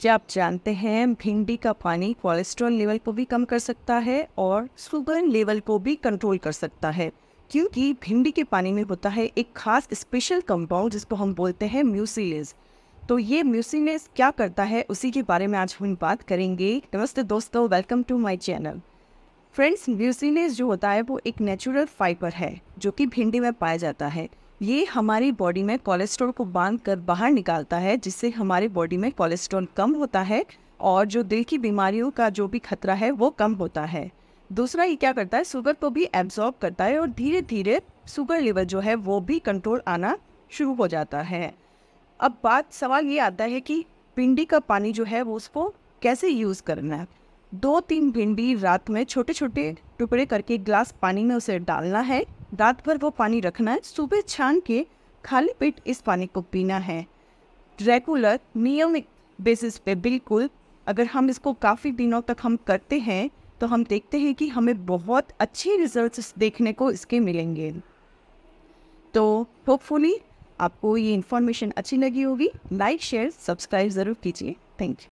क्या आप जानते हैं भिंडी का पानी कोलेस्ट्रॉल लेवल को भी कम कर सकता है और शुगर लेवल को भी कंट्रोल कर सकता है क्योंकि भिंडी के पानी में होता है एक खास स्पेशल कंपाउंड जिसको हम बोलते हैं म्यूसिलेज तो ये म्यूसिलेज क्या करता है उसी के बारे में आज हम बात करेंगे नमस्ते दोस्तों welcome to my channel friends mucilage जो होता है वो एक नेचुरल फाइबर है जो कि भिंडी में पाया जाता है ये हमारी बॉडी में कोलेस्ट्रॉल को बांध कर बाहर निकालता है जिससे हमारे बॉडी में कोलेस्ट्रॉल कम होता है और जो दिल की बीमारियों का जो भी खतरा है वो कम होता है दूसरा ये क्या करता है शुगर को भी एब्जॉर्ब करता है और धीरे धीरे शुगर लेवल जो है वो भी कंट्रोल आना शुरू हो जाता है अब बात सवाल ये आता है कि भिंडी का पानी जो है वो उसको कैसे यूज़ करना है दो तीन भिंडी रात में छोटे छोटे टुकड़े करके ग्लास पानी में उसे डालना है रात भर वो पानी रखना है सुबह छान के खाली पेट इस पानी को पीना है रेगुलर नियमित बेसिस पे बिल्कुल अगर हम इसको काफ़ी दिनों तक हम करते हैं तो हम देखते हैं कि हमें बहुत अच्छे रिजल्ट्स देखने को इसके मिलेंगे तो होपफुली आपको ये इन्फॉर्मेशन अच्छी लगी होगी लाइक शेयर सब्सक्राइब ज़रूर कीजिए थैंक यू